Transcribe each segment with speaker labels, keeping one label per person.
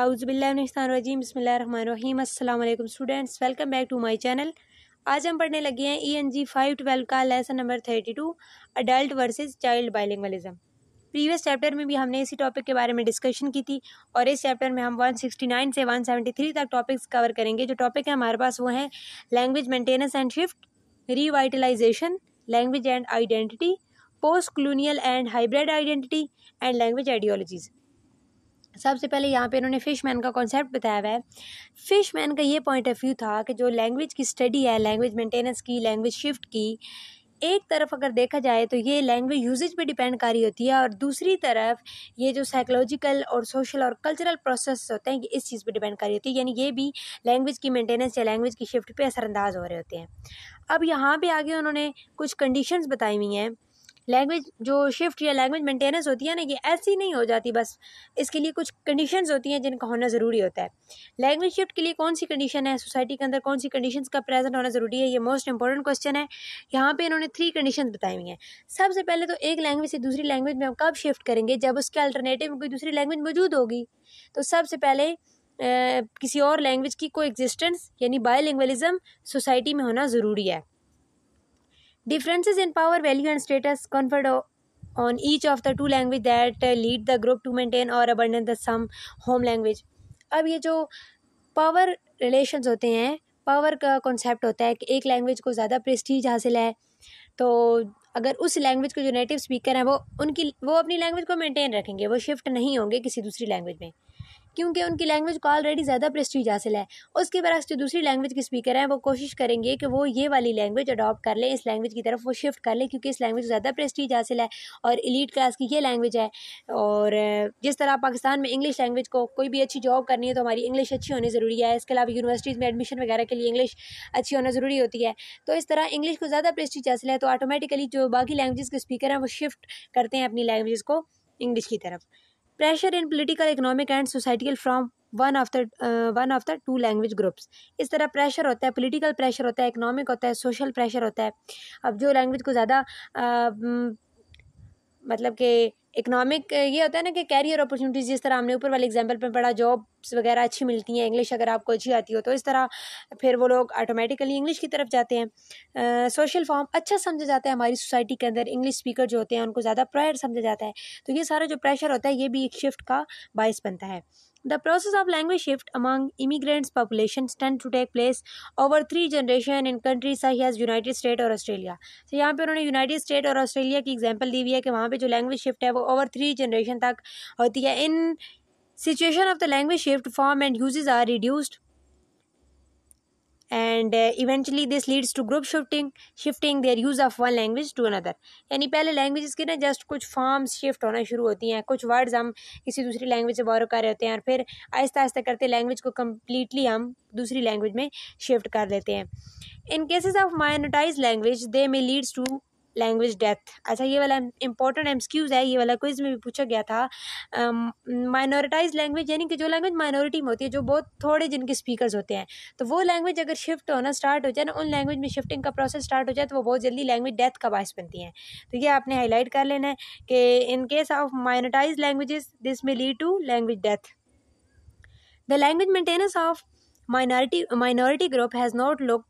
Speaker 1: आउज़बिल्लाजीम बसमीम अल्लाम students welcome back to my channel आज हम पढ़ने लगे हैं E N G five twelve का lesson number thirty two adult versus child bilingualism previous chapter में भी हमने इसी टॉपिक के बारे में डिस्कशन की थी और इस चैप्टर में हम 169 से 173 तक टॉपिक्स कवर करेंगे जो टॉपिक है हमारे पास वो हैं language maintenance and shift revitalisation language and identity post colonial and hybrid identity and language ideologies सबसे पहले यहाँ पे इन्होंने फ़िश मैन का कॉन्सेप्ट बताया हुआ है फ़िश मैन का ये पॉइंट ऑफ व्यू था कि जो लैंग्वेज की स्टडी है लैंग्वेज मेंटेनेंस की लैंग्वेज शिफ्ट की एक तरफ अगर देखा जाए तो ये लैंग्वेज यूजेज पे डिपेंड कर रही होती है और दूसरी तरफ ये जो साइकोलॉजिकल और सोशल और कल्चरल प्रोसेस होते हैं ये इस चीज़ पे डिपेंड कर रही होती है यानी ये भी लैंग्वेज की मेंटेनेंस या लैंग्वेज की शिफ्ट पे असरअंदाज हो रहे होते हैं अब यहाँ पे आगे उन्होंने कुछ कंडीशंस बताई हुई हैं लैंग्वेज जो शिफ्ट या लैंग्वेज मेंटेनेंस होती है ना ये ऐसी नहीं हो जाती बस इसके लिए कुछ कंडीशंस होती हैं जिनका होना ज़रूरी होता है लैंग्वेज शिफ्ट के लिए कौन सी कंडीशन है सोसाइटी के अंदर कौन सी कंडीशंस का प्रेजेंट होना ज़रूरी है ये मोस्ट इंपॉर्टेंट क्वेश्चन है यहाँ पे इन्होंने थ्री कंडीशन बताई हुई हैं सबसे पहले तो एक लैंग्वेज से दूसरी लैंग्वेज में हम कब शिफ्ट करेंगे जब उसके अल्टरनेटिव में कोई दूसरी लैंग्वेज मौजूद होगी तो सबसे पहले किसी और लैंग्वेज की को एग्जिस्टेंस यानी बायोलिंगलिज़म सोसाइटी में होना ज़रूरी है Differences in power, value, and status conferred on each of the two language that lead the group to maintain or abandon the some home language. अब ये जो power relations होते हैं power का concept होता है कि एक language को ज़्यादा prestige हासिल है तो अगर उस लैंग्वेज के जो नेटिव स्पीकर हैं वो उनकी वो अपनी लैंग्वेज को मेंटेन रखेंगे वो शिफ्ट नहीं होंगे किसी दूसरी लैंग्वेज में क्योंकि उनकी लैंग्वेज को ऑलरेडी ज़्यादा प्रेस्टीज हासिल है उसके बरस जो दूसरी लैंग्वेज के स्पीकर हैं वो कोशिश करेंगे कि वो ये वाली लैंग्वेज अडॉप्ट कर लें इस लैंग्वेज की तरफ वो शिफ्ट कर लें क्योंकि इस लैंग्वेज को ज़्यादा प्रेस्टीज हासिल है और इलीट क्लास की ये लैंग्वेज है और जिस तरह पाकिस्तान में इंग्लिश लैंग्वेज को कोई भी अच्छी जॉब करनी है तो हमारी इंग्लिश अच्छी होनी ज़रूरी है इसके अलावा यूनिवर्सिटीज़ में एडमिशन वगैरह के लिए इंग्लिश अच्छी होना ज़रूरी होती है तो इस तरह इंग्लिश को ज़्यादा प्रेस्टीज हासिल है तो ऑटोमेटिकली जो बाकी लैंग्वेज के स्पीकर हैं वो शिफ्ट करते हैं अपनी लैंग्वेज को इंग्लिश की तरफ pressure in political economic and societal from one of the one of the two language groups इस तरह प्रेशर होता है पोलिटिकल प्रेशर होता है इकोनॉमिक होता है सोशल प्रेशर होता है अब जो लैंग्वेज को ज़्यादा uh, मतलब कि इकोनॉमिक ये होता है ना कि कैरियर अपॉर्चुनिटीज़ जिस तरह हमने ऊपर वाले एग्जांपल पर पढ़ा जॉब्स वगैरह अच्छी मिलती हैं इंग्लिश अगर आपको अच्छी आती हो तो इस तरह फिर वो लोग ऑटोमेटिकली इंग्लिश की तरफ जाते हैं सोशल फॉर्म अच्छा समझा जाता है हमारी सोसाइटी के अंदर इंग्लिश स्पीकर जो होते हैं उनको ज़्यादा प्रायर समझा जाता है तो ये सारा जो प्रेशर होता है ये भी एक शिफ्ट का बायस बनता है the process of language shift among immigrants populations tend to take place over three generation in countries such as united states or australia so yahan pe unhone united states or australia ki example di hui language shift hai over three generation tak hoti in situation of the language shift form and uses are reduced and eventually this leads to group shifting shifting their use of one language to another यानी पहले language के ना just कुछ forms shift होना शुरू होती हैं कुछ वर्ड्स हम किसी दूसरी लैंग्वेज से बोरो कर रहे होते हैं और फिर आहिस्ता आहिस्ता करते लैंग्वेज को कम्प्लीटली हम दूसरी लैंग्वेज में शिफ्ट कर लेते हैं in cases of minoritised language they may leads to language death अच्छा ये वाला इंपॉर्टेंट एमसीक्यूज है ये वाला क्विज में भी पूछा गया था माइनॉरिटाइज लैंग्वेज यानी कि जो लैंग्वेज माइनॉरिटी में होती है जो बहुत थोड़े जिनके स्पीकर्स होते हैं तो वो लैंग्वेज अगर शिफ्ट होना स्टार्ट हो जाए ना उन लैंग्वेज में शिफ्टिंग का प्रोसेस स्टार्ट हो जाए तो वो बहुत जल्दी लैंग्वेज डेथ का बायस बनती हैं तो ये आपने हाईलाइट कर लेना है कि in case of minoritised languages this may lead to language death the language maintenance of minority minority group has not look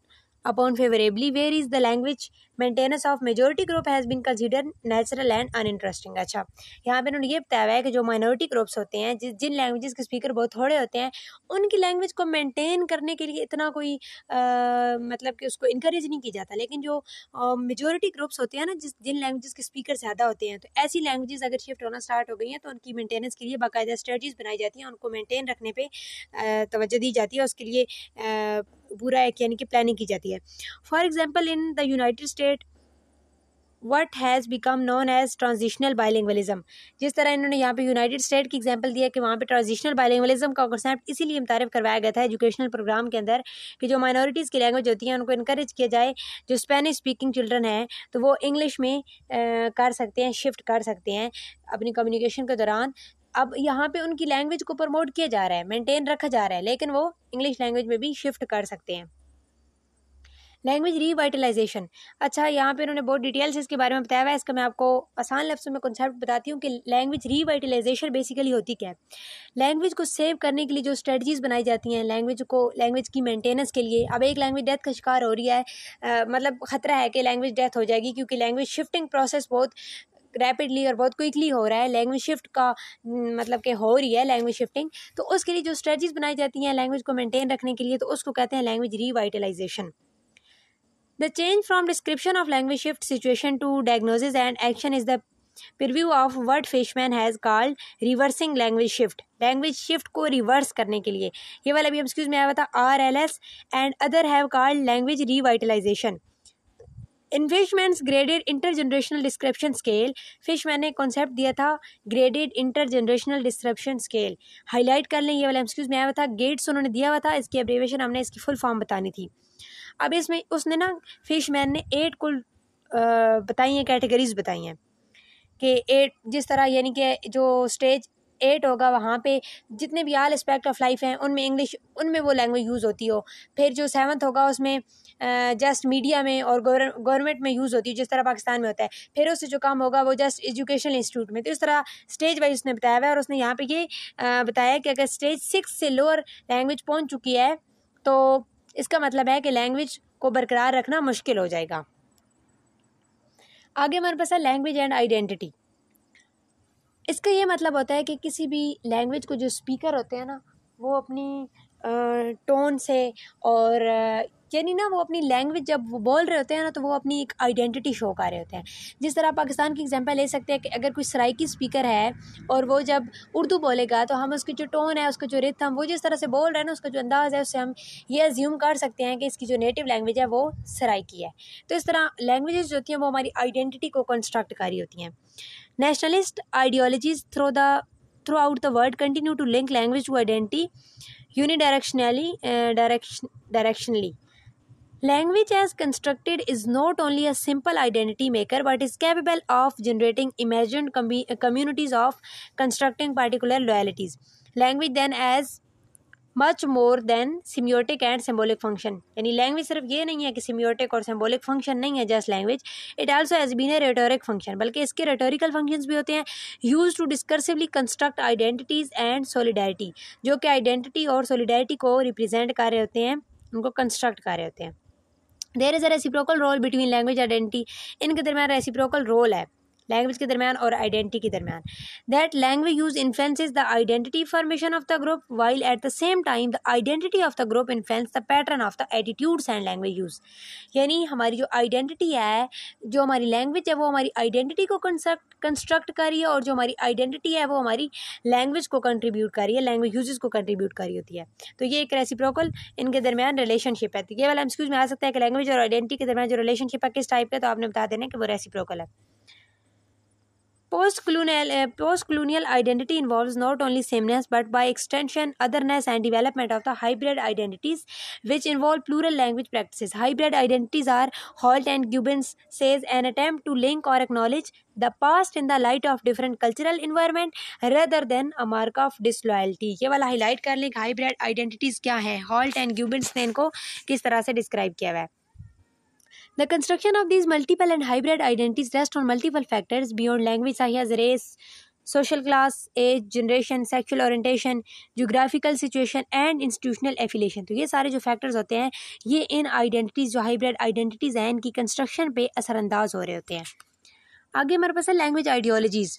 Speaker 1: upon favourably where is the language maintenance of majority group has been consider natural and uninteresting अच्छा यहाँ पे उन्होंने ये बताया हुआ है कि जो माइनॉरिटी ग्रुप्स होते हैं जिस जिन लैंग्वेजेस के स्पीकर बहुत थोड़े होते हैं उनकी लैंग्वेज को मेंटेन करने के लिए इतना कोई आ, मतलब कि उसको इंकरेज नहीं किया जाता लेकिन जो मेजोरिटी ग्रुप्स होते हैं ना जिस जिन लैंग्वेज के स्पीकर ज़्यादा होते हैं तो ऐसी लैंग्वेज अगर शिफ्ट होना स्टार्ट हो गई हैं तो उनकी मेंटेनेंस के लिए बाकायदा स्ट्रेटजीज बनाई जाती हैं उनको मेनटेन रखने पर तोज्जो दी जाती है उसके लिए पूरा एक यानी कि प्लानिंग की जाती है for example in the United State what has become known as transitional bilingualism जिस तरह इन्होंने यहाँ पे यूनाइटेड स्टेट की एग्जाम्पल दिया कि वहाँ पे ट्रांजिशनल बाइलिंगवलिज्म का कॉन्सेप्ट इसीलिए मुतारफ़ करवाया गया था एजुकेशनल प्रोग्राम के अंदर कि जो माइनॉरिटीज़ की लैंग्वेज होती है उनको इनक्रेज किया जाए जो स्पेनिश स्पीकिंग चिल्ड्रन हैं तो वो इंग्लिश में आ, कर सकते हैं शिफ्ट कर सकते हैं अपनी कम्युनिकेशन के दौरान अब यहाँ पर उनकी लैंग्वेज को प्रमोट किया जा रहा है मेनटेन रखा जा रहा है लेकिन वो इंग्लिश लैंग्वेज में भी शिफ्ट कर सकते हैं लैंग्वेज रिवाइटलाइजेशन अच्छा यहाँ पे इन्होंने बहुत डिटेल्स इसके बारे में बताया हुआ है इसका मैं आपको आसान लफ्सों में कंसेप्ट बताती हूँ कि लैंग्वेज रिवाइटलाइजेशन बेसिकली होती क्या है लैंग्वेज को सेव करने के लिए जो स्ट्रेटजीज़ बनाई जाती हैं लैंग्वेज को लैंग्वेज की मेंटेनेंस के लिए अब एक लैंग्वेज डेथ का शिकार हो रही है आ, मतलब ख़तरा है कि लैंग्वेज डेथ हो जाएगी क्योंकि लैंग्वेज शिफ्टिंग प्रोसेस बहुत रैपिडली और बहुत क्विकली हो रहा है लैंग्वेज शिफ्ट का मतलब के हो रही है लैंग्वेज शिफ्टिंग तो उसके लिए जो स्ट्रेटजीज बनाई जाती हैं लैंग्वेज को मेंटेन रखने के लिए तो उसको कहते हैं language revitalisation The change from description of language shift situation to diagnosis and action is the preview of word Fishman has called reversing language shift language shift को रिवर्स करने के लिए ये वाला अभी एक्सक्यूज में आया था R L S and other have called language revitalisation in Fishman graded intergenerational description scale Fishman ने कॉन्सेप्ट दिया था graded intergenerational description scale highlight कर लें ये वाला एक्सक्यूज में आया था गेट्स उन्होंने दिया हुआ था इसकी एब्रेवेशन हमने इसकी फुल फॉर्म बतानी थी अब इसमें उसने ना फिश मैन ने एट कुल बताई हैं कैटेगरीज बताई हैं कि एट जिस तरह यानी कि जो स्टेज एट होगा वहाँ पे जितने भी आल एस्पेक्ट ऑफ लाइफ हैं उनमें इंग्लिश उनमें वो लैंग्वेज यूज़ होती हो फिर जो सेवन्थ होगा उसमें जस्ट मीडिया में और गवर्नमेंट में यूज़ होती है जिस तरह पाकिस्तान में होता है फिर उससे जो काम होगा वो जस्ट एजुकेशनल इंस्टीट्यूट में तो इस तरह स्टेज वाइज उसने बताया हुआ है और उसने यहाँ पर ये बताया कि अगर स्टेज सिक्स से लोअर लैंग्वेज पहुँच चुकी है तो इसका मतलब है कि लैंग्वेज को बरकरार रखना मुश्किल हो जाएगा आगे हमारे पास है लैंग्वेज एंड आइडेंटिटी इसका ये मतलब होता है कि किसी भी लैंग्वेज को जो स्पीकर होते हैं ना वो अपनी टोन से और यानी ना वो अपनी लैंग्वेज जब वो बोल रहे होते हैं ना तो वो अपनी एक आइडेंटिटी शो कर रहे होते हैं जिस तरह पाकिस्तान की एग्जांपल ले सकते हैं कि अगर कोई सराइकी स्पीकर है और वो जब उर्दू बोलेगा तो हम उसकी जो टोन है उसका जो रित हम वो जिस तरह से बोल रहे हैं ना उसका जो अंदाज़ है उससे हम ये अज्यूम कर सकते हैं कि इसकी जो नेटिव लैंग्वेज है वो सराइकी है तो इस तरह लैंग्वेज जो होती हैं वो हमारी आइडेंटिटी को कंस्ट्रक्ट कर रही होती हैं nationalist ideologies through the throughout the world continue to link language to identity unidirectionally uh, direction, directionally language as constructed is not only a simple identity maker but is capable of generating imagined com- communities of constructing particular loyalties language then as much more than semiotic and symbolic function यानी language सिर्फ ये नहीं है कि सिम्योटिक और symbolic function नहीं है just language it also has been a rhetoric function बल्कि इसके रेटोरिकल फंक्शंस भी होते हैं use to discursively construct identities and solidarity जो कि आइडेंटिटी और सोलिडारिटी को रिप्रेजेंट कर रहे होते हैं उनको कंस्ट्रक्ट कर रहे होते हैं there is a reciprocal role between language identity इनके दरमियान रेसिप्रोकल रोल है लैंग्वेज के दरमियान और आइडेंटिटी के दरमियान that language use influences the identity formation of the group while at the same time the identity of the group influence the pattern of the attitudes and language use यानी हमारी जो identity है जो हमारी language है वो हमारी identity को कंस्ट्रक्ट कर रही है और जो हमारी आइडेंटिटी है वो हमारी लैंग्वेज को कंट्रीब्यूट कर रही है लैंग्वेज यूजेस को कंट्रीब्यूट कर रही होती है तो ये एक रेसिप्रोकल इनके दरमियान रिलेशनशिप है तो ये वाला एक्सक्यूज में आ सकता है कि लैंग्वेज और आइडेंटिटी के दरमियान जो रिलेशनशिप है किस टाइप का तो आपने बता देना कि वो रेसिप्रोकल है post colonial post colonial identity involve not only sameness but by extension otherness and development of the hybrid identities which involve plural language practice hybrid identities are Hall and Gubbins says an attempt to link or acknowledge the past in the light of different cultural environment rather than a mark of disloyalty ये वाला highlight कर लें कि hybrid identities क्या है halt and ग्यूबिन्स ने इनको किस तरह से डिस्क्राइब किया हुआ है The construction of these multiple and hybrid identities rests on multiple factors beyond language such as race, social class, age, generation, sexual orientation, geographical situation and institutional affiliation. तो ये सारे जो factors होते हैं ये इन identities जो hybrid identities हैं इनकी construction पे असरअंदाज हो रहे होते हैं आगे हमारे पास है लैंग्वेज आइडियोलॉजीज़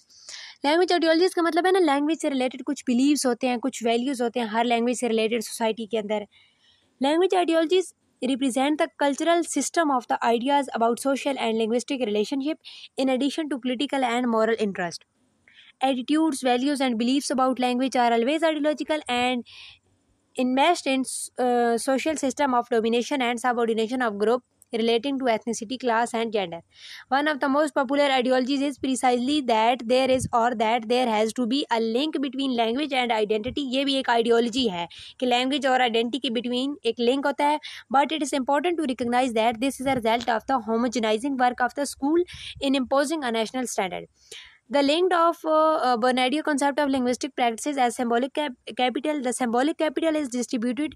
Speaker 1: लैंग्वेज आइडियोलॉजीज़ का मतलब है ना लैंग्वेज से रिलेटेड कुछ बिलीव्स होते हैं कुछ वैल्यूज़ होते हैं हर लैंग्वेज से रिलेटेड सोसाइटी के अंदर language ideologies represent the cultural system of the ideas about social and linguistic relationship in addition to political and moral interest. Attitudes, values and beliefs about language are always ideological and enmeshed in uh, social system of domination and subordination of group relating to ethnicity, class, and gender. One of the most popular ideologies is precisely that there is or that there has to be a link between language and identity. ये भी एक ideology है कि language और identity के between एक link होता है but it is important to recognize that this is a result of the homogenizing work of the school in imposing a national standard. The linked of uh, Bernardio concept of linguistic practices as symbolic cap capital. The symbolic capital is distributed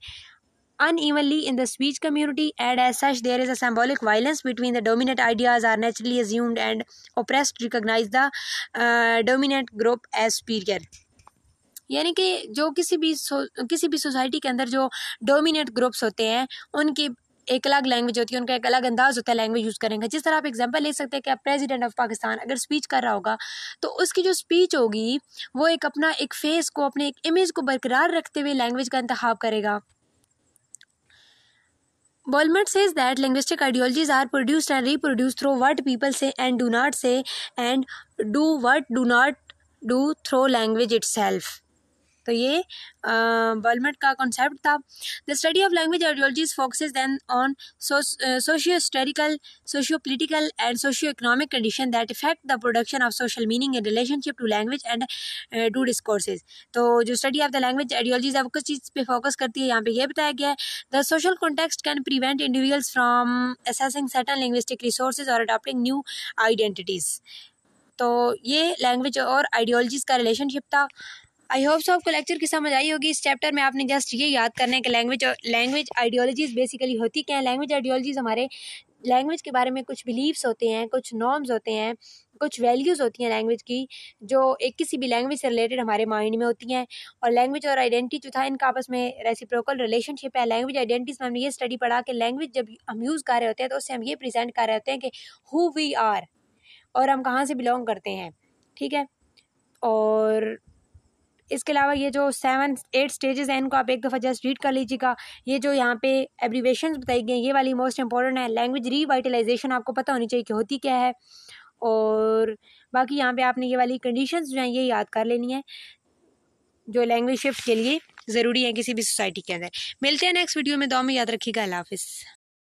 Speaker 1: unevenly in the speech community, and as such, there is a symbolic violence between the dominant ideas are naturally assumed and oppressed recognize the uh, dominant group as superior. यानी कि जो किसी भी किसी भी society के अंदर जो डोमिनेट ग्रुप्स होते हैं उनकी एक अलग लैंग्वेज होती है उनका एक अलग अंदाज होता है लैंग्वेज यूज़ करने का जिस तरह आप एग्जांपल ले सकते हैं कि आप प्रेसिडेंट ऑफ पाकिस्तान अगर स्पीच कर रहा होगा तो उसकी जो स्पीच होगी वो एक अपना एक फेस को अपने एक इमेज को बरकरार रखते हुए लैंग्वेज का इंतब करेगा Bolmert says that linguistic ideologies are produced and reproduced through what people say and do not say and do what do not do through language itself. तो ये बलमट का कॉन्सेप्ट था the study of language ideologies focuses then on socio historical socio political and socio economic condition that affect the production of social meaning in relationship to language and to discourses तो जो study of the language ideologies है वो किस चीज़ पर focus करती है यहाँ पे यह बताया गया है the social context can prevent individuals from accessing certain linguistic resources or adopting new identities तो ये लैंग्वेज और आइडियोलॉजीज़ का रिलेशनशिप था आई होप सो आपको लेक्चर की समझ आई होगी इस चैप्टर में आपने जस्ट ये याद करना है कि लैंग्वेज लैंग्वेज आइडियोलॉजीज़ बेसिकली होती क्या है लैंग्वेज आइडियोलॉजीज़ हमारे लैंग्वेज के बारे में कुछ बिलीव्स होते हैं कुछ नॉर्म्स होते हैं कुछ वैल्यूज़ होती हैं लैंग्वेज की जो एक किसी भी लैंग्वेज से रिलेटेड हमारे माइंड में होती हैं और लैंग्वेज और आइडेंटिटी जो था इनका आपस में रेसिप्रोकल रिलेशनशिप है लैंग्वेज आइडेंटिटीज़ में हमने ये स्टडी पढ़ा कि लैंग्वेज जब हम यूज़ कर रहे होते हैं तो उससे हम ये प्रेजेंट कर रहे होते हैं कि हु वी आर और हम कहाँ से बिलोंग करते हैं ठीक है और इसके अलावा ये जो सेवन एट स्टेजेस हैं इनको आप एक दफ़ा जस्ट रीड कर लीजिएगा ये जो यहाँ पे एब्रीवेशन बताई गई हैं ये वाली मोस्ट इंपॉर्टेंट है लैंग्वेज रीवाइटलाइजेशन आपको पता होनी चाहिए कि होती क्या है और बाकी यहाँ पे आपने ये वाली कंडीशन जो हैं ये याद कर लेनी है जो लैंग्वेज शिफ्ट के लिए ज़रूरी है किसी भी सोसाइटी के अंदर मिलते हैं नेक्स्ट वीडियो में दो में याद रखिएगा अला हाफ़